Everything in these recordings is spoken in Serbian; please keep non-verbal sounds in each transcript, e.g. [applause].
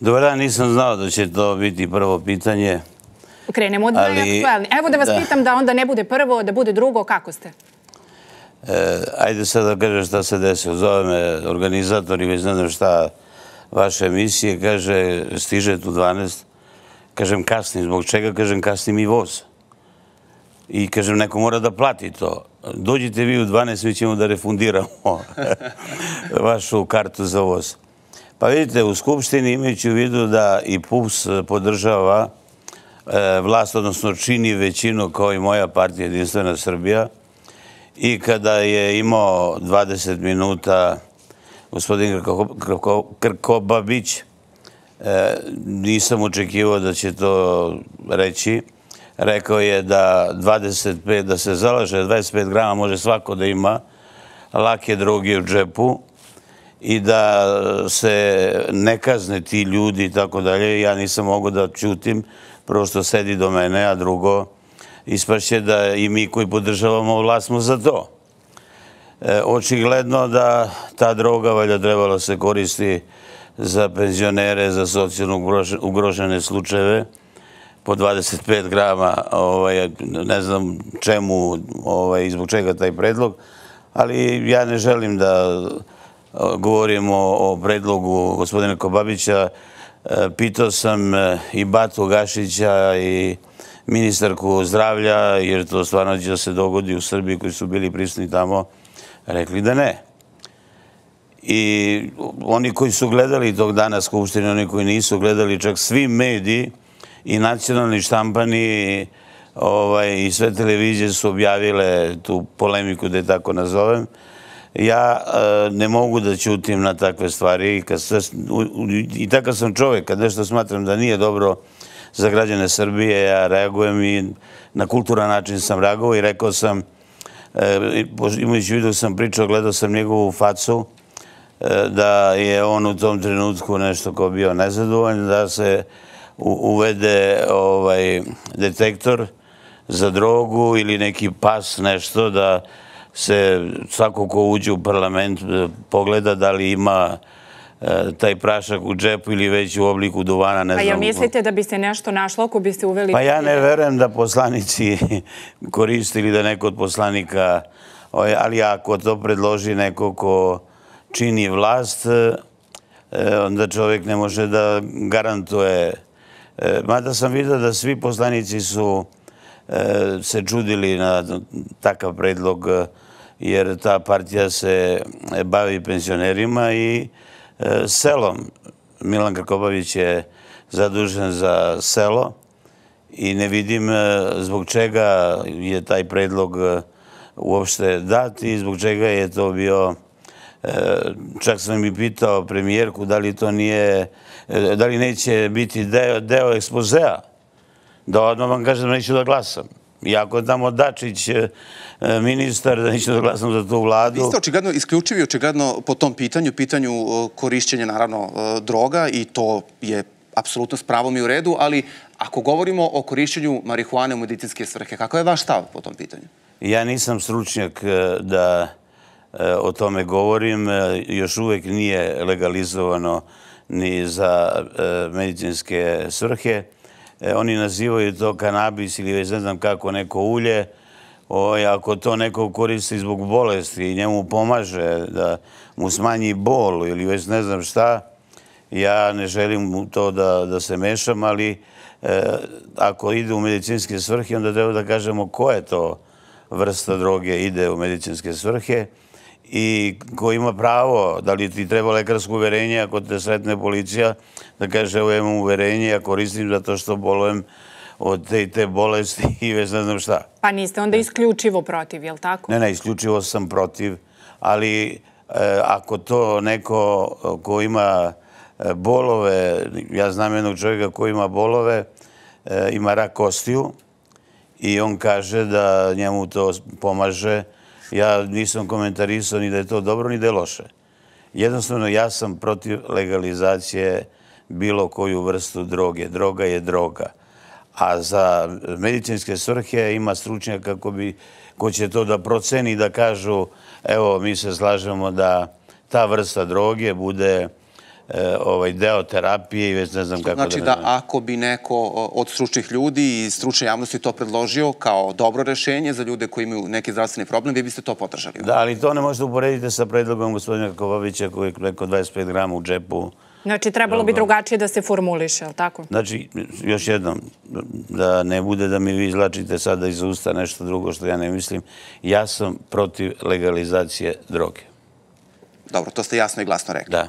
Dobar dan, nisam znao da će to biti prvo pitanje. Krenemo od najaktualni. Evo da vas da. pitam da onda ne bude prvo, da bude drugo, kako ste? E, ajde sad da kažem šta se desilo. Zove me organizator i već znam da šta vaše emisije. Kaže, stiže tu 12. Kažem, kasni. Zbog čega? Kažem, kasni mi voz. I kažem, neko mora da plati to. Dođite vi u 12, mi ćemo da refundiramo [laughs] vašu kartu za voz. Pa vidite, u Skupštini imajući u vidu da i PUPS podržava e, vlast, odnosno čini većinu kao i moja partija Jedinstvena Srbija, i kada je imao 20 minuta gospodin Krkobabić, e, nisam očekivao da će to reći. Rekao je da 25, da se zalaže, 25 da grama može svako da ima, lake droge u džepu, i da se ne kazne ti ljudi i tako dalje. Ja nisam mogao da čutim, prvo što sedi do mene, a drugo ispašće da i mi koji podržavamo vlast smo za to. E, očigledno da ta droga valjda trebala se koristi za penzionere, za socijalno ugrožene slučajeve po 25 grama, ovaj, ne znam čemu, ovaj, zbog čega taj predlog, ali ja ne želim da govorimo o predlogu gospodina Kobabića, e, pitao sam e, i Batu Gašića i ministarku zdravlja, jer to stvarno će da se dogodi u Srbiji koji su bili prisutni tamo, rekli da ne. I oni koji su gledali tog dana Skupštine, oni koji nisu gledali, čak svi mediji i nacionalni štampani ovaj, i sve televizije su objavile tu polemiku, da je tako nazovem, ja e, ne mogu da ćutim na takve stvari i, kad sve, u, i takav sam čovjek, kad nešto smatram da nije dobro za građane Srbije, ja reagujem i na kulturan način sam reagovao i rekao sam, e, imajući vidu da sam pričao, gledao sam njegovu facu, e, da je on u tom trenutku nešto ko bio nezadovoljan, da se uvede ovaj, detektor za drogu ili neki pas, nešto da se svako ko uđe u parlament e, pogleda da li ima e, taj prašak u džepu ili već u obliku duvana. Ne pa ja mislite da bi se nešto našlo ako biste uveli... Pa ja ne verujem da poslanici [laughs] koristili da neko od poslanika, ali ako to predloži neko ko čini vlast, e, onda čovjek ne može da garantuje. Mada sam vidio da svi poslanici su se čudili na takav predlog jer ta partija se e, bavi penzionerima i e, selom. Milan Krkobavić je zadužen za selo i ne vidim e, zbog čega je taj predlog uopšte dat i zbog čega je to bio čak sam mi pitao premijerku da li to nije da li neće biti deo, deo ekspozea da odmah vam kažem da neću da glasam Iako je tamo Dačić e, ministar, da neću da glasam za tu vladu. Vi ste očigledno isključivi, očigledno po tom pitanju, pitanju e, korišćenja naravno e, droga i to je apsolutno s pravom i u redu, ali ako govorimo o korišćenju marihuane u medicinske svrhe, kako je vaš stav po tom pitanju? Ja nisam stručnjak da o tome govorim. Još uvek nije legalizovano ni za medicinske svrhe. E, oni nazivaju to kanabis ili već ne znam kako neko ulje, o, ako to neko koristi zbog bolesti i njemu pomaže da mu smanji bol ili već ne znam šta, ja ne želim to da, da se mešam, ali e, ako ide u medicinske svrhe, onda treba da kažemo koja je to vrsta droge ide u medicinske svrhe i ko ima pravo, da li ti treba lekarsko uverenje ako te sretne policija, da kaže evo imam uverenje, ja koristim zato što bolujem od te i te bolesti [laughs] i već ne znam šta. Pa niste onda isključivo protiv, je li tako? Ne, ne, isključivo sam protiv, ali e, ako to neko e, ko ima e, bolove, ja znam jednog čovjeka ko ima bolove, ima rak kostiju i on kaže da njemu to pomaže, Ja nisam komentarisao ni da je to dobro, ni da je loše. Jednostavno, ja sam protiv legalizacije bilo koju vrstu droge. Droga je droga. A za medicinske svrhe ima stručnjaka kako ko će to da proceni, da kažu, evo, mi se slažemo da ta vrsta droge bude E, ovaj deo terapije i već ne znam kako da... Znači da, da ako bi neko od stručnih ljudi i stručne javnosti to predložio kao dobro rešenje za ljude koji imaju neki zdravstveni problem, vi biste to podržali. Da, ali to ne možete uporediti sa predlogom gospodina Kovavića koji je preko 25 grama u džepu. Znači, trebalo bi drugačije da se formuliše, ali tako? Znači, još jednom, da ne bude da mi vi izlačite sada iz usta nešto drugo što ja ne mislim, ja sam protiv legalizacije droge. Dobro, to ste jasno i glasno rekli. Da.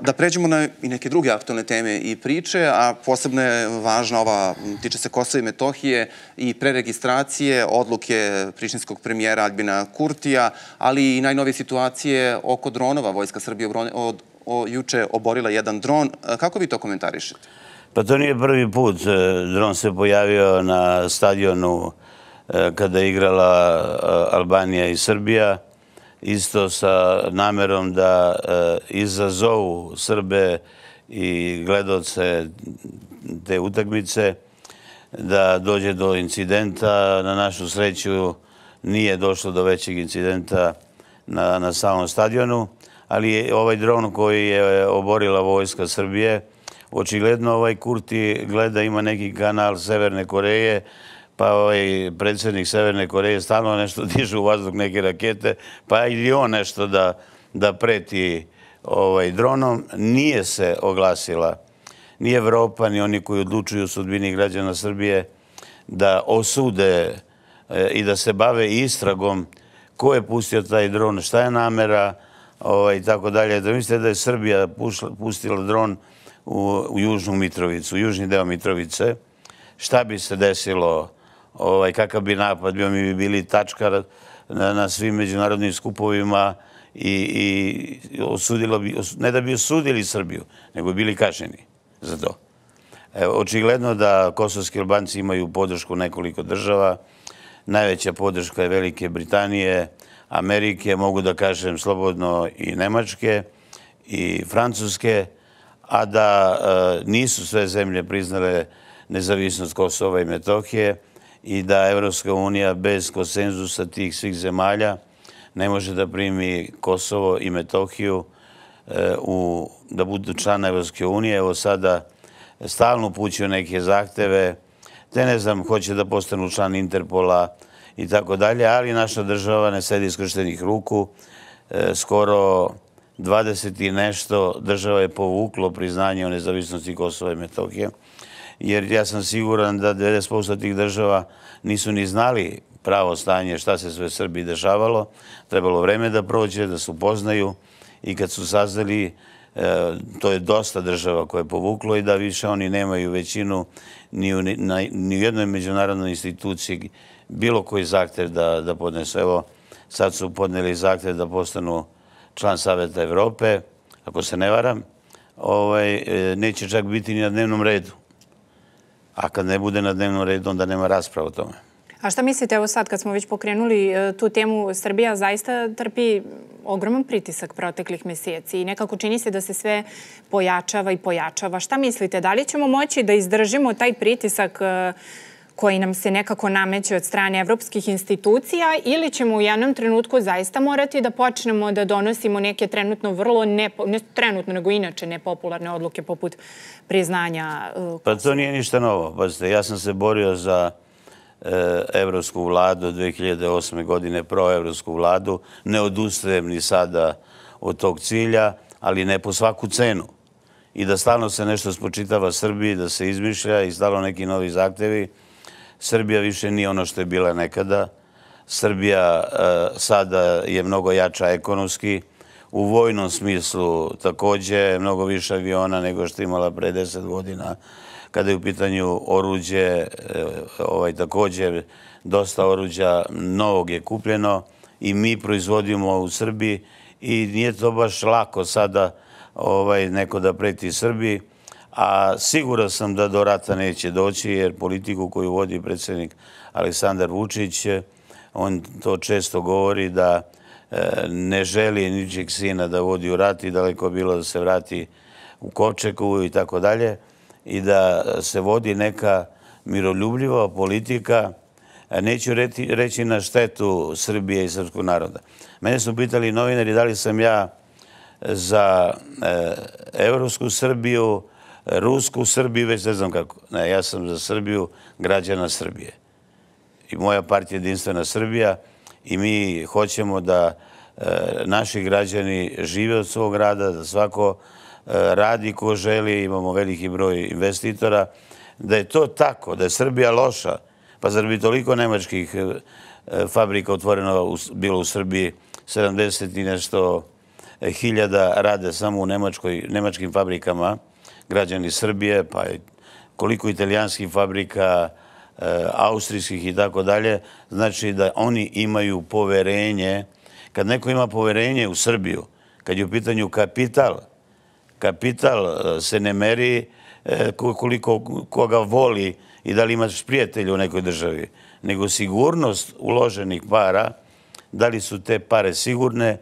Da pređemo na i neke druge aktualne teme i priče, a posebno je važna ova, tiče se Kosova i Metohije i preregistracije odluke prištinskog premijera Albina Kurtija, ali i najnovije situacije oko dronova. Vojska Srbije od, juče oborila jedan dron. Kako vi to komentarišete? Pa to nije prvi put. E, dron se pojavio na stadionu e, kada je igrala e, Albanija i Srbija isto sa namerom da e, izazovu Srbe i gledoce te utakmice, da dođe do incidenta. Na našu sreću nije došlo do većeg incidenta na, na samom stadionu, ali ovaj dron koji je e, oborila vojska Srbije, očigledno ovaj Kurti gleda, ima neki kanal Severne Koreje, pa ovaj predsjednik Severne Koreje stalno nešto [laughs] diže u vazduh neke rakete, pa ili on nešto da, da preti ovaj, dronom, nije se oglasila ni Evropa, ni oni koji odlučuju sudbini građana Srbije da osude eh, i da se bave istragom ko je pustio taj dron, šta je namera ovaj, i tako dalje. Da mislite da je Srbija pustila dron u, Južnu Mitrovicu, u južni deo Mitrovice, šta bi se desilo ovaj, kakav bi napad bio, mi bi bili tačka na, na svim međunarodnim skupovima i, i osudilo bi, os, ne da bi osudili Srbiju, nego bi bili kašeni za to. E, očigledno da kosovski albanci imaju podršku nekoliko država. Najveća podrška je Velike Britanije, Amerike, mogu da kažem slobodno i Nemačke i Francuske, a da e, nisu sve zemlje priznale nezavisnost Kosova i Metohije, i da Evropska unija bez konsenzusa tih svih zemalja ne može da primi Kosovo i Metohiju e, u, da budu član Evropske unije. Evo sada stalno upućuju neke zahteve, te ne znam, hoće da postanu član Interpola i tako dalje, ali naša država ne sedi iskrštenih ruku. E, skoro 20 i nešto država je povuklo priznanje o nezavisnosti Kosova i Metohije jer ja sam siguran da 90% tih država nisu ni znali pravo stanje šta se sve Srbiji dešavalo. Trebalo vreme da prođe, da se upoznaju i kad su saznali e, to je dosta država koje je povuklo i da više oni nemaju većinu ni u, ni u jednoj međunarodnoj instituciji bilo koji zahtev da, da podnesu. Evo, sad su podneli zahtev da postanu član Saveta Evrope, ako se ne varam, ovaj, e, neće čak biti ni na dnevnom redu. A kad ne bude na dnevnom redu, onda nema rasprava o tome. A šta mislite, evo sad kad smo već pokrenuli e, tu temu, Srbija zaista trpi ogroman pritisak proteklih meseci i nekako čini se da se sve pojačava i pojačava. Šta mislite, da li ćemo moći da izdržimo taj pritisak uh, koji nam se nekako nameće od strane evropskih institucija ili ćemo u jednom trenutku zaista morati da počnemo da donosimo neke trenutno vrlo, ne, ne trenutno nego inače nepopularne odluke poput priznanja uh, Pa to nije ništa novo. Pazite, ja sam se borio za e, evropsku vladu 2008. godine, proevropsku vladu. Ne odustajem ni sada od tog cilja, ali ne po svaku cenu i da stalno se nešto spočitava Srbiji, da se izmišlja i stalno neki novi zahtevi Srbija više nije ono što je bila nekada. Srbija e, sada je mnogo jača ekonomski. U vojnom smislu takođe mnogo više aviona nego što je imala pre deset godina. Kada je u pitanju oruđe, e, ovaj, takođe dosta oruđa novog je kupljeno i mi proizvodimo u Srbiji i nije to baš lako sada ovaj, neko da preti Srbiji a siguran sam da do rata neće doći, jer politiku koju vodi predsednik Aleksandar Vučić, on to često govori da e, ne želi ničeg sina da vodi u rat i daleko bilo da se vrati u Kovčekovu i tako dalje i da se vodi neka miroljubljiva politika, neću reći, na štetu Srbije i srpskog naroda. Mene su pitali novinari da li sam ja za e, Evropsku Srbiju, Rusku Srbiju, već ne znam kako. Ne, ja sam za Srbiju građana Srbije. I moja partija Jedinstvena Srbija i mi hoćemo da e, naši građani žive od svog rada, da svako e, radi ko želi, imamo veliki broj investitora. Da je to tako, da je Srbija loša, pa zar bi toliko nemačkih e, fabrika otvoreno u, bilo u Srbiji, 70 i nešto hiljada rade samo u Nemačkoj, nemačkim fabrikama, građani Srbije, pa koliko italijanskih fabrika, e, austrijskih i tako dalje, znači da oni imaju poverenje. Kad neko ima poverenje u Srbiju, kad je u pitanju kapital, kapital e, se ne meri e, koliko koga voli i da li imaš prijatelja u nekoj državi, nego sigurnost uloženih para, da li su te pare sigurne,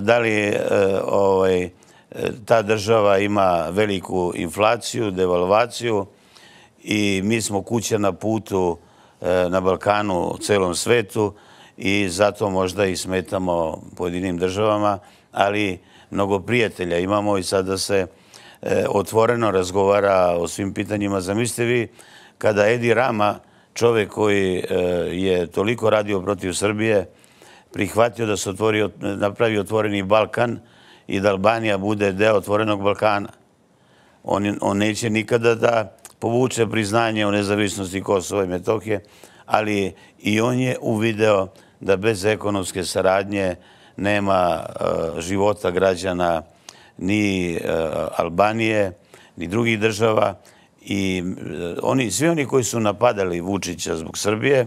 da li ovaj, ta država ima veliku inflaciju, devalvaciju i mi smo kuća na putu e, na Balkanu, celom svetu i zato možda i smetamo pojedinim državama, ali mnogo prijatelja imamo i sada se e, otvoreno razgovara o svim pitanjima. Zamislite vi kada Edi Rama, čovek koji e, je toliko radio protiv Srbije, prihvatio da se otvori, napravi otvoreni Balkan, i da Albanija bude deo otvorenog Balkana. On, on neće nikada da povuče priznanje o nezavisnosti Kosova i Metohije, ali i on je uvideo da bez ekonomske saradnje nema e, života građana ni e, Albanije, ni drugih država. I e, oni, svi oni koji su napadali Vučića zbog Srbije,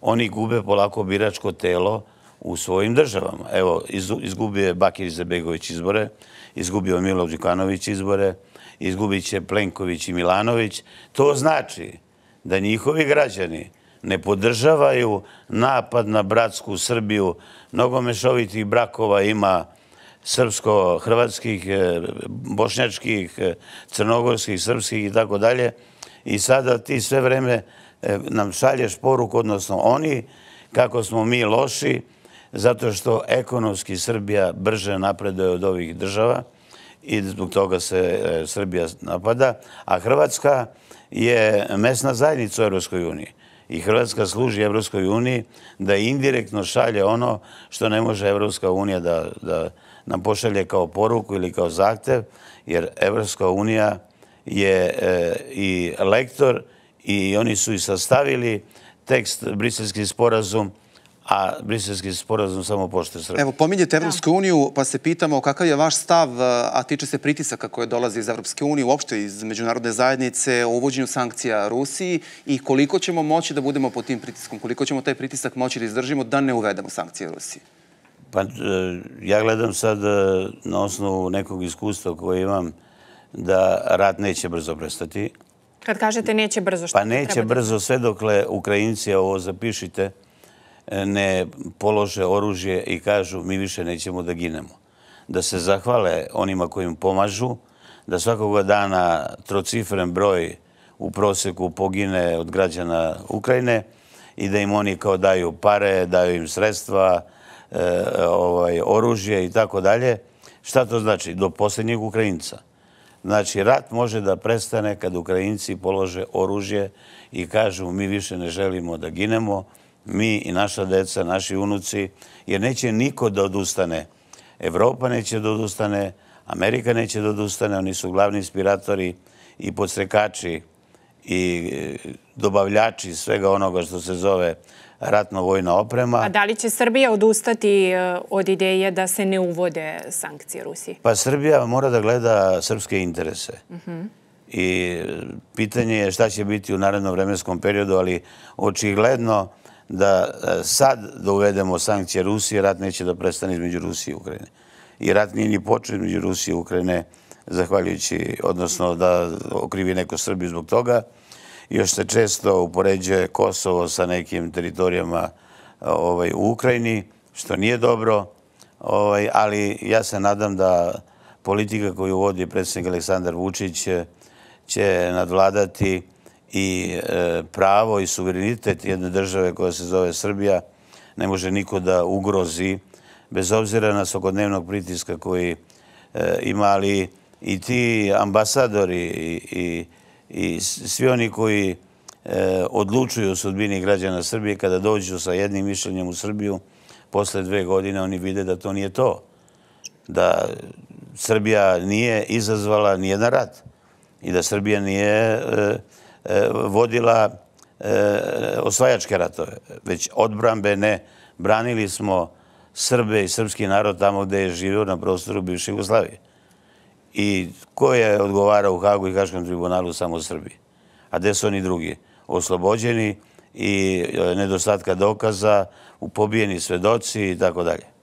oni gube polako biračko telo, u svojim državama. Evo, izgubio je Bakir Izebegović izbore, izgubio je Milo Đukanović izbore, izgubit će Plenković i Milanović. To znači da njihovi građani ne podržavaju napad na bratsku Srbiju. Mnogo mešovitih brakova ima srpsko-hrvatskih, e, bošnjačkih, e, crnogorskih, srpskih i tako dalje. I sada ti sve vreme e, nam šalješ poruku, odnosno oni, kako smo mi loši, zato što ekonomski Srbija brže napreduje od ovih država i zbog toga se e, Srbija napada, a Hrvatska je mesna zajednica u Evropskoj uniji. I Hrvatska služi Evropskoj uniji da indirektno šalje ono što ne može Evropska unija da, da nam pošalje kao poruku ili kao zahtev, jer Evropska unija je e, i lektor i oni su i sastavili tekst Briselski sporazum a briselski sporazum samo pošte Srbije. Evo, pominjete da. Evropsku uniju, pa se pitamo kakav je vaš stav, a tiče se pritisaka koje dolaze iz Evropske unije, uopšte iz međunarodne zajednice, o uvođenju sankcija Rusiji i koliko ćemo moći da budemo pod tim pritiskom, koliko ćemo taj pritisak moći da izdržimo da ne uvedemo sankcije Rusiji? Pa e, ja gledam sad e, na osnovu nekog iskustva koje imam da rat neće brzo prestati. Kad kažete neće brzo, što Pa neće brzo sve dokle Ukrajinci, ovo zapišite, ne polože oružje i kažu mi više nećemo da ginemo. Da se zahvale onima koji im pomažu, da svakog dana trocifren broj u proseku pogine od građana Ukrajine i da im oni kao daju pare, daju im sredstva, e, ovaj, oružje i tako dalje. Šta to znači? Do poslednjeg Ukrajinca. Znači, rat može da prestane kad Ukrajinci polože oružje i kažu mi više ne želimo da ginemo, mi i naša deca, naši unuci, jer neće niko da odustane. Evropa neće da odustane, Amerika neće da odustane, oni su glavni inspiratori i podstrekači i e, dobavljači svega onoga što se zove ratno-vojna oprema. A da li će Srbija odustati e, od ideje da se ne uvode sankcije Rusiji? Pa Srbija mora da gleda srpske interese. Uh I e, pitanje je šta će biti u narednom vremenskom periodu, ali očigledno da e, sad da uvedemo sankcije Rusije, rat neće da prestane između Rusije i Ukrajine. I rat nije ni počeo između Rusije i Ukrajine, zahvaljujući, odnosno da okrivi neko Srbiju zbog toga. Još se često upoređuje Kosovo sa nekim teritorijama ovaj, u Ukrajini, što nije dobro, ovaj, ali ja se nadam da politika koju vodi predsjednik Aleksandar Vučić e, će nadvladati i e, pravo i suverenitet jedne države koja se zove Srbija ne može niko da ugrozi bez obzira na svakodnevnog pritiska koji e, ima, ali i ti ambasadori i, i, svi oni koji e, odlučuju o sudbini građana Srbije kada dođu sa jednim mišljenjem u Srbiju, posle dve godine oni vide da to nije to. Da Srbija nije izazvala nijedan rat i da Srbija nije e, Eh, vodila eh, osvajačke ratove, već odbrambene. Branili smo Srbe i srpski narod tamo gde je živio na prostoru bivše Jugoslavije. I ko je odgovarao u Hagu i Haškom tribunalu samo Srbi? A gde su oni drugi? Oslobođeni i eh, nedostatka dokaza, upobijeni svedoci i tako dalje.